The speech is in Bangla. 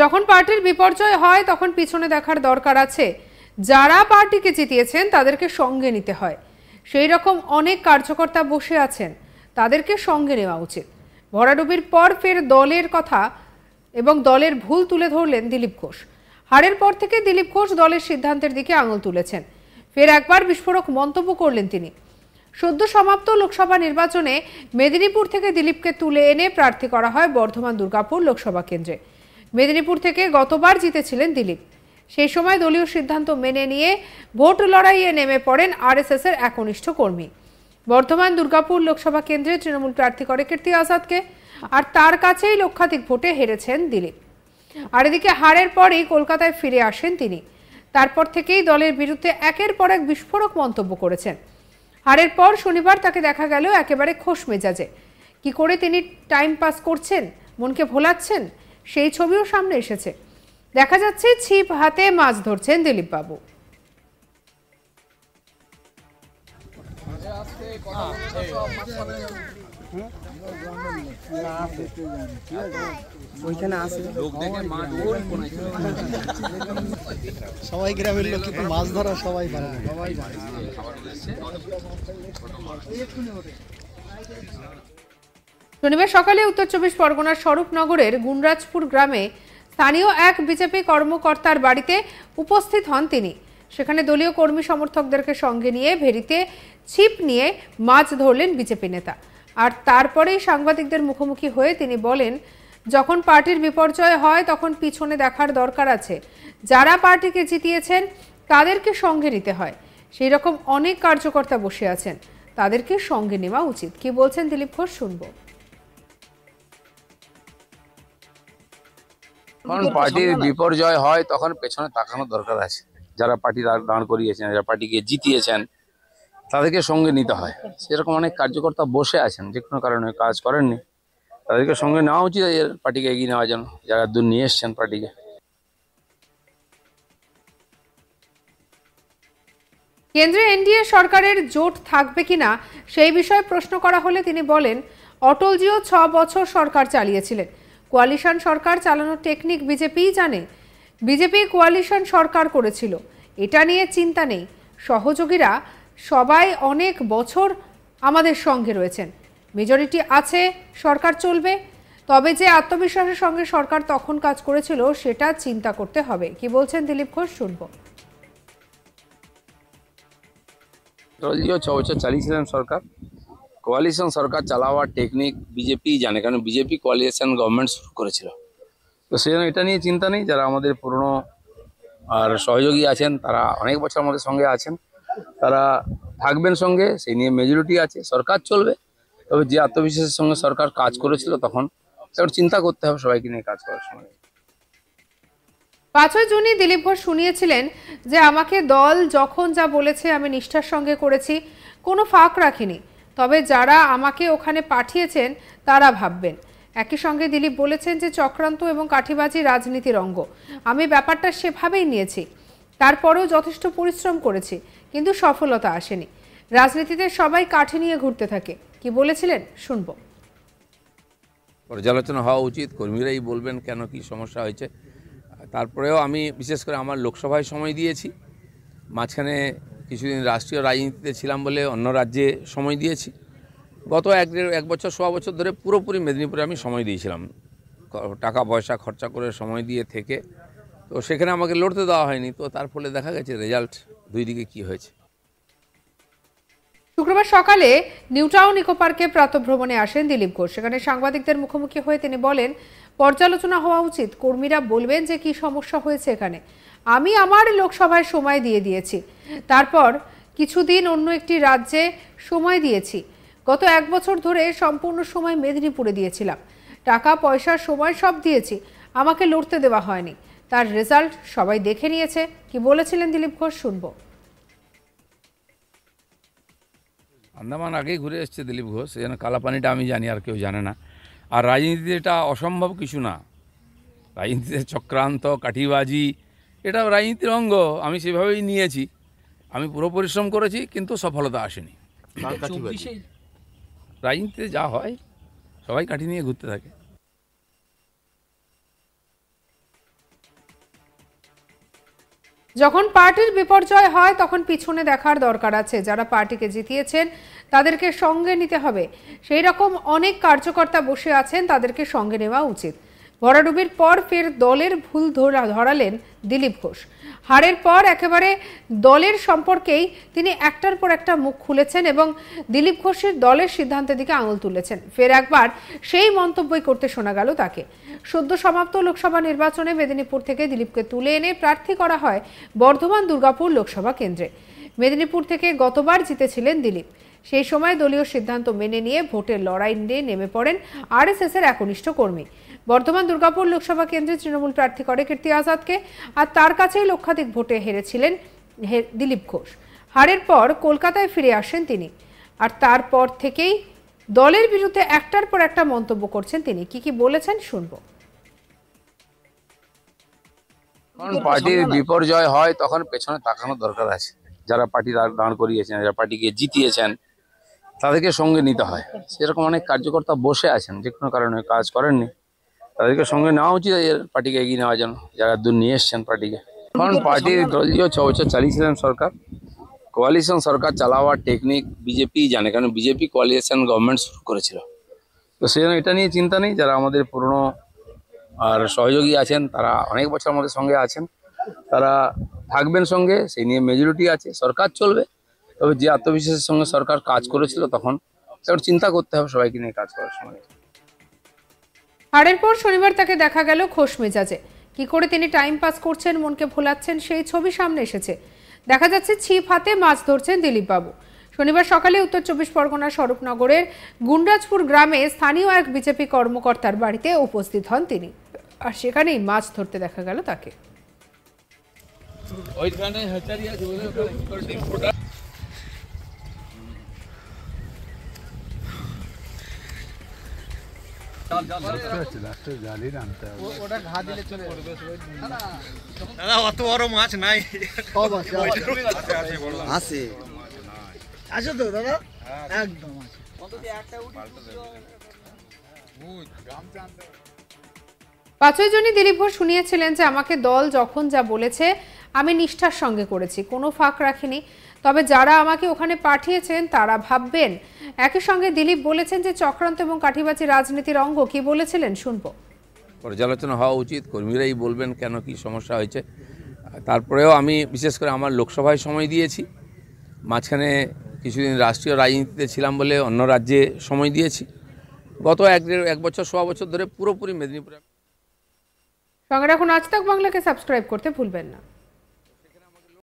যখন পার্টির বিপর্যয় হয় তখন পিছনে দেখার দরকার আছে যারা পার্টিকে জিতিয়েছেন তাদেরকে সঙ্গে নিতে হয় সেই রকম অনেক কার্যকর্তা বসে আছেন তাদেরকে সঙ্গে নেওয়া উচিত ভরাডুবির পর ফের দলের কথা এবং দলের ভুল তুলে ধরলেন দিলীপ ঘোষ হারের পর থেকে দিলীপ ঘোষ দলের সিদ্ধান্তের দিকে আঙুল তুলেছেন ফের একবার বিস্ফোরক মন্তব্য করলেন তিনি সদ্য সমাপ্ত লোকসভা নির্বাচনে মেদিনীপুর থেকে দিলীপকে তুলে এনে প্রার্থী করা হয় বর্ধমান দুর্গাপুর লোকসভা কেন্দ্রে মেদিনীপুর থেকে গতবার জিতেছিলেন দিলীপ সেই সময় দলীয় সিদ্ধান্ত মেনে নিয়ে ভোট লড়াইয়ে নেমে পড়েন আরএসএস এর একনিষ্ঠ কর্মী বর্ধমান দুর্গাপুর লোকসভা কেন্দ্রে তৃণমূল প্রার্থী করে কীর্তি আজাদকে আর তার কাছেই লক্ষাধিক ভোটে হেরেছেন দিলীপ আর এদিকে হারের পরেই কলকাতায় ফিরে আসেন তিনি তারপর থেকেই দলের বিরুদ্ধে একের পর এক বিস্ফোরক মন্তব্য করেছেন হারের পর শনিবার তাকে দেখা গেল একেবারে খোশ মেজাজে কি করে তিনি টাইম পাস করছেন মনকে ভোলাচ্ছেন সেই ছবিও সামনে এসেছে দেখা যাচ্ছে ছিপ হাতে মাছ ধরছেন বাবু সবাই গ্রামের লোক কিন্তু মাছ ধরা সবাই পারে সবাই শনিবার সকালে উত্তর চব্বিশ পরগনার স্বরূপনগরের গুনরাজপুর গ্রামে স্থানীয় এক বিজেপি কর্মকর্তার বাড়িতে উপস্থিত হন তিনি সেখানে দলীয় কর্মী সমর্থকদেরকে সঙ্গে নিয়ে ভেরিতে ছিপ নিয়ে মাছ ধরলেন বিজেপি নেতা আর তারপরেই সাংবাদিকদের মুখোমুখি হয়ে তিনি বলেন যখন পার্টির বিপর্যয় হয় তখন পিছনে দেখার দরকার আছে যারা পার্টিকে জিতিয়েছেন তাদেরকে সঙ্গে নিতে হয় সেই রকম অনেক কার্যকর্তা বসে আছেন তাদেরকে সঙ্গে নেওয়া উচিত কি বলছেন দিলীপ ঘোষ শুনবো যখন পার্টির বিপর্যয় হয় তখন পেছনে তাকানোর দরকার আছে যারা পার্টি দাঁড় করিয়েছেন যারা পার্টিকে জিতিয়েছেন তাদেরকে সঙ্গে নিতে হয় সেরকম অনেক কার্যকর্তা বসে আছেন যে কোনো কারণে কাজ করেননি তাদেরকে সঙ্গে নেওয়া উচিত পার্টিকে এগিয়ে নেওয়ার জন্য যারা দূর নিয়ে এসছেন পার্টিকে কেন্দ্রে এনডিএ সরকারের জোট থাকবে কিনা সেই বিষয়ে প্রশ্ন করা হলে তিনি বলেন অটলজিও ছ বছর সরকার চালিয়েছিলেন কোয়ালিশন সরকার চালানোর টেকনিক বিজেপিই জানে বিজেপি কোয়ালিশন সরকার করেছিল এটা নিয়ে চিন্তা নেই সহযোগীরা সবাই অনেক বছর আমাদের সঙ্গে রয়েছেন মেজরিটি আছে সরকার চলবে তবে যে আত্মবিশ্বাসের সঙ্গে সরকার তখন কাজ করেছিল সেটা চিন্তা করতে হবে কি বলছেন দিলীপ ঘোষ শুনব দলীয় চৌচা চালিয়েছিলেন সরকার কোয়ালিশন সরকার চালাওয়ার টেকনিক বিজেপি জানে কারণ বিজেপি কোয়ালিশন গভর্নমেন্ট শুরু করেছিল তো সেই জন্য এটা নিয়ে চিন্তা নেই যারা আমাদের পুরনো আর সহযোগী আছেন তারা অনেক বছর আমাদের সঙ্গে আছেন তারা থাকবেন সঙ্গে সেই নিয়ে মেজরিটি আছে সরকার চলবে তবে যে আত্মবিশ্বাসের সঙ্গে সরকার কাজ করেছিল তখন সেটা চিন্তা করতে হবে সবাইকে নিয়ে কাজ করার সময় পাঁচই জুনই দিলীপ ঘোষ শুনিয়েছিলেন যে আমাকে দল যখন যা বলেছে আমি নিষ্ঠার সঙ্গে করেছি কোনো ফাঁক রাখিনি তবে যারা আমাকে ওখানে পাঠিয়েছেন তারা ভাববেন একই সঙ্গে দিলীপ বলেছেন যে চক্রান্ত এবং কাঠিবাজি রাজনীতির অঙ্গ আমি ব্যাপারটা সেভাবেই নিয়েছি তারপরেও যথেষ্ট পরিশ্রম করেছি কিন্তু সফলতা আসেনি রাজনীতিতে সবাই কাঠি নিয়ে ঘুরতে থাকে কি বলেছিলেন শুনব পর্যালোচনা হওয়া উচিত কর্মীরাই বলবেন কেন কি সমস্যা হয়েছে তারপরেও আমি বিশেষ করে আমার লোকসভায় সময় দিয়েছি মাঝখানে কিছুদিন রাষ্ট্রীয় রাজনীতিতে ছিলাম বলে অন্য রাজ্যে সময় দিয়েছি গত এক এক বছর সোয়া বছর ধরে পুরোপুরি মেদিনীপুরে আমি সময় দিয়েছিলাম টাকা পয়সা খরচা করে সময় দিয়ে থেকে তো সেখানে আমাকে লড়তে দেওয়া হয়নি তো তার ফলে দেখা গেছে রেজাল্ট দুই দিকে কী হয়েছে শুক্রবার সকালে নিউটাউন ইকো পার্কে প্রাতভ্রমণে আসেন দিলীপ ঘোষ সেখানে সাংবাদিকদের মুখোমুখি হয়ে তিনি বলেন পর্যালোচনা হওয়া উচিত কর্মীরা বলবেন যে কি সমস্যা হয়েছে এখানে আমি আমার লোকসভায় সময় দিয়ে দিয়েছি তারপর কিছুদিন অন্য একটি রাজ্যে সময় দিয়েছি গত এক বছর ধরে সম্পূর্ণ সময় মেদিনীপুরে দিয়েছিলাম টাকা পয়সা সময় সব দিয়েছি আমাকে লড়তে দেওয়া হয়নি তার রেজাল্ট সবাই দেখে নিয়েছে কি বলেছিলেন দিলীপ ঘোষ শুনবো আন্দামান আগেই ঘুরে এসছে দিলীপ ঘোষ এখানে কালাপানিটা আমি জানি আর কেউ জানে না আর রাজনীতিতে এটা অসম্ভব কিছু না রাজনীতিতে চক্রান্ত কাঠিবাজি এটা রাজনীতির অঙ্গ আমি সেভাবেই নিয়েছি আমি পুরো পরিশ্রম করেছি কিন্তু সফলতা আসেনি রাজনীতিতে যা হয় সবাই কাঠি নিয়ে ঘুরতে থাকে যখন পার্টির বিপর্যয় হয় তখন পিছনে দেখার দরকার আছে যারা পার্টিকে জিতিয়েছেন তাদেরকে সঙ্গে নিতে হবে সেই রকম অনেক কার্যকর্তা বসে আছেন তাদেরকে সঙ্গে নেওয়া উচিত ভরাডুবির পর ফের দলের ভুল ধরালেন দিলীপ ঘোষ হারের পর একেবারে দলের সম্পর্কেই তিনি একটার পর একটা মুখ খুলেছেন এবং দিলীপ ঘোষের দলের সিদ্ধান্তের দিকে আঙুল তুলেছেন ফের একবার সেই মন্তব্যই করতে শোনা গেল তাকে সদ্য সমাপ্ত লোকসভা নির্বাচনে মেদিনীপুর থেকে দিলীপকে তুলে এনে প্রার্থী করা হয় বর্ধমান দুর্গাপুর লোকসভা কেন্দ্রে মেদিনীপুর থেকে গতবার জিতেছিলেন দিলীপ সেই সময় দলীয় সিদ্ধান্ত মেনে নিয়ে ভোটের লড়াই নিয়ে নেমে পড়েন আরএসএসের একনিষ্ঠ কর্মী বর্ধমান দুর্গাপুর লোকসভা কেন্দ্রে তৃণমূল প্রার্থী করে কীর্তি আজাদকে আর তার কাছেই লক্ষাধিক ভোটে হেরেছিলেন দিলীপ ঘোষ হারের পর কলকাতায় ফিরে আসেন তিনি আর তারপর থেকেই দলের বিরুদ্ধে একটার পর একটা মন্তব্য করছেন তিনি কি কি বলেছেন শুনবো পার্টির বিপর্যয় হয় তখন পেছনে তাকানোর দরকার আছে যারা পার্টি দাঁড় করিয়েছেন যারা পার্টিকে জিতিয়েছেন তাদেরকে সঙ্গে নিতে হয় সেরকম অনেক কার্যকর্তা বসে আছেন যে কোনো কারণে কাজ করেননি তাদেরকে সঙ্গে নেওয়া উচিত পার্টিকে এগিয়ে নেওয়ার জন্য যারা দূর নিয়ে এসছেন পার্টিকে কারণ পার্টির দলীয় বছর চালিয়েছিলেন সরকার কোয়ালিশন সরকার চালাওয়ার টেকনিক বিজেপি জানে কারণ বিজেপি কোয়ালিশন গভর্নমেন্ট শুরু করেছিল তো সেই জন্য এটা নিয়ে চিন্তা নেই যারা আমাদের পুরনো আর সহযোগী আছেন তারা অনেক বছর আমাদের সঙ্গে আছেন তারা থাকবেন সঙ্গে সেই নিয়ে মেজরিটি আছে সরকার চলবে তবে যে আত্মবিশ্বাসের সঙ্গে সরকার কাজ করেছিল তখন সেটা চিন্তা করতে হবে সবাইকে নিয়ে কাজ করার সময় হারের পর শনিবার তাকে দেখা গেল খোস মেজাজে কি করে তিনি টাইম পাস করছেন মনকে ভোলাচ্ছেন সেই ছবি সামনে এসেছে দেখা যাচ্ছে ছিপ হাতে মাছ ধরছেন দিলীপ বাবু শনিবার সকালে উত্তর চব্বিশ পরগনা স্বরূপনগরের গুন্ডাজপুর গ্রামে স্থানীয় এক বিজেপি কর্মকর্তার বাড়িতে উপস্থিত হন তিনি আর সেখানেই মাছ ধরতে দেখা গেল তাকে অত বড় মাছ নাই আছে তো দাদা হ্যাঁ। একদম পাঁচই জনই দিলীপ ঘোষ শুনিয়েছিলেন যে আমাকে দল যখন যা বলেছে আমি নিষ্ঠার সঙ্গে করেছি কোনো ফাঁক রাখিনি তবে যারা আমাকে ওখানে পাঠিয়েছেন তারা ভাববেন একই সঙ্গে দিলীপ বলেছেন যে চক্রান্ত এবং কাঠিবাচি রাজনীতির অঙ্গ কি বলেছিলেন শুনব পর্যালোচনা হওয়া উচিত কর্মীরাই বলবেন কেন কি সমস্যা হয়েছে তারপরেও আমি বিশেষ করে আমার লোকসভায় সময় দিয়েছি মাঝখানে কিছুদিন রাষ্ট্রীয় রাজনীতিতে ছিলাম বলে অন্য রাজ্যে সময় দিয়েছি গত এক দেড় এক বছর সোয়া বছর ধরে পুরোপুরি মেদিনীপুরে সঙ্গে রাখুন আজ তাক বাংলাকে সাবস্ক্রাইব করতে ভুলবেন না